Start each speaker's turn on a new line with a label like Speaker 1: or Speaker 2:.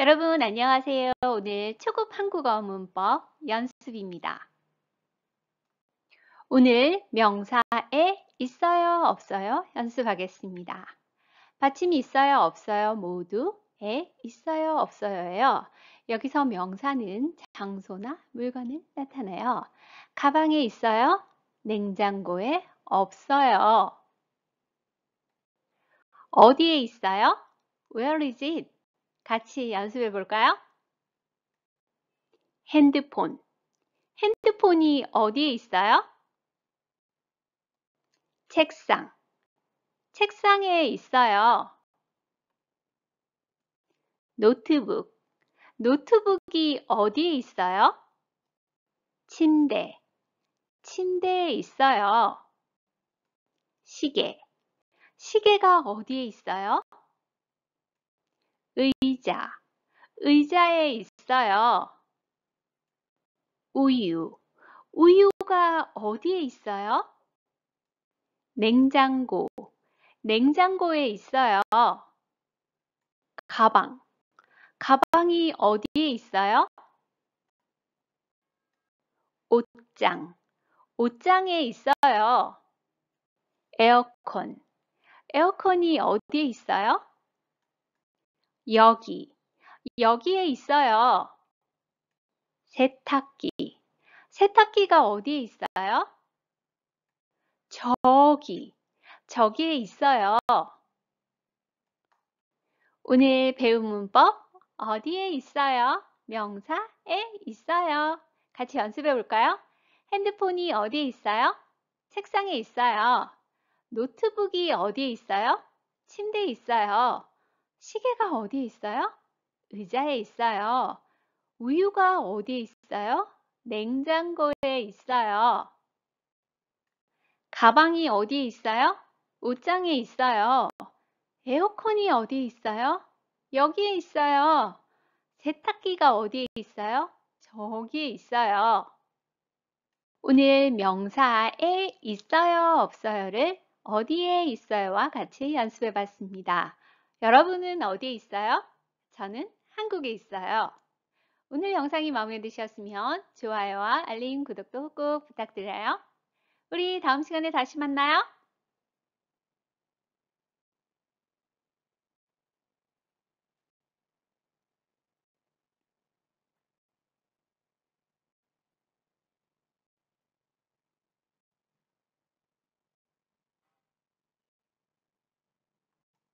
Speaker 1: 여러분 안녕하세요. 오늘 초급 한국어 문법 연습입니다. 오늘 명사에 있어요, 없어요 연습하겠습니다. 받침이 있어요, 없어요 모두에 있어요, 없어요예요. 여기서 명사는 장소나 물건을 나타내요. 가방에 있어요, 냉장고에 없어요. 어디에 있어요? Where is it? 같이 연습해 볼까요? 핸드폰. 핸드폰이 어디에 있어요? 책상. 책상에 있어요. 노트북. 노트북이 어디에 있어요? 침대. 침대에 있어요. 시계. 시계가 어디에 있어요? 의자, 의자에 있어요. 우유, 우유가 어디에 있어요? 냉장고, 냉장고에 있어요. 가방, 가방이 어디에 있어요? 옷장, 옷장에 있어요. 에어컨, 에어컨이 어디에 있어요? 여기, 여기에 있어요. 세탁기, 세탁기가 어디에 있어요? 저기, 저기에 있어요. 오늘 배운 문법 어디에 있어요? 명사에 있어요. 같이 연습해 볼까요? 핸드폰이 어디에 있어요? 책상에 있어요. 노트북이 어디에 있어요? 침대에 있어요. 시계가 어디에 있어요? 의자에 있어요. 우유가 어디에 있어요? 냉장고에 있어요. 가방이 어디에 있어요? 옷장에 있어요. 에어컨이 어디에 있어요? 여기에 있어요. 세탁기가 어디에 있어요? 저기에 있어요. 오늘 명사에 있어요, 없어요를 어디에 있어요와 같이 연습해 봤습니다. 여러분은 어디에 있어요? 저는 한국에 있어요. 오늘 영상이 마음에 드셨으면 좋아요와 알림, 구독도 꼭 부탁드려요. 우리 다음 시간에 다시 만나요.